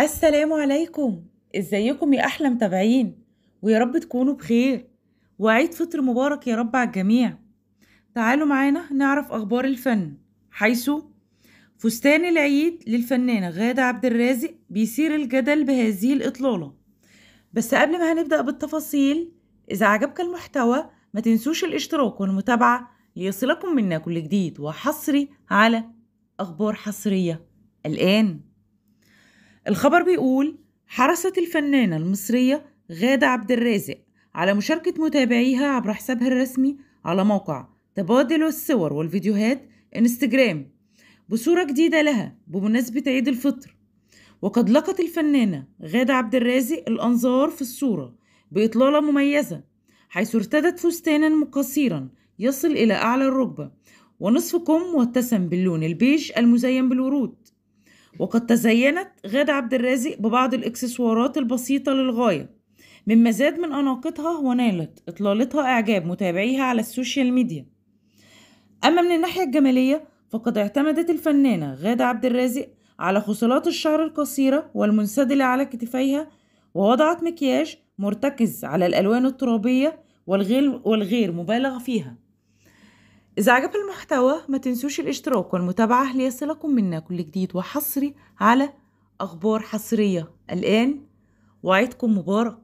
السلام عليكم ازيكم يا احلى متابعين ويا رب تكونوا بخير وعيد فطر مبارك يا رب على الجميع تعالوا معانا نعرف اخبار الفن حيث فستان العيد للفنانه غاده عبد الرازق بيثير الجدل بهذه الاطلاله بس قبل ما هنبدا بالتفاصيل اذا عجبك المحتوى ما تنسوش الاشتراك والمتابعه ليصلكم منا كل جديد وحصري على اخبار حصريه الان الخبر بيقول حرصت الفنانة المصرية غادة عبد الرازق على مشاركة متابعيها عبر حسابها الرسمي على موقع تبادل الصور والفيديوهات انستجرام بصورة جديدة لها بمناسبة عيد الفطر وقد لقت الفنانة غادة عبد الرازق الأنظار في الصورة بإطلالة مميزة حيث ارتدت فستانا مقصيرا يصل إلى أعلى الركبة ونصف كم واتسم باللون البيج المزين بالورود وقد تزينت غادة عبد الرازق ببعض الإكسسوارات البسيطة للغاية مما زاد من أناقتها ونالت إطلالتها إعجاب متابعيها على السوشيال ميديا أما من الناحية الجمالية فقد اعتمدت الفنانة غادة عبد الرازق على خصلات الشعر القصيرة والمنسدلة على كتفيها ووضعت مكياج مرتكز على الألوان الترابية والغير, مبالغ فيها إذا عجب المحتوى ما تنسوش الاشتراك والمتابعة ليصلكم منا كل جديد وحصري على أخبار حصرية الآن وعيدكم مبارك